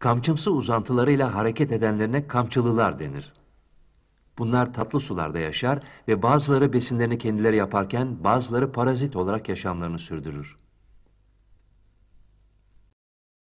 Kamçımsı uzantılarıyla hareket edenlerine kamçılılar denir. Bunlar tatlı sularda yaşar ve bazıları besinlerini kendileri yaparken bazıları parazit olarak yaşamlarını sürdürür.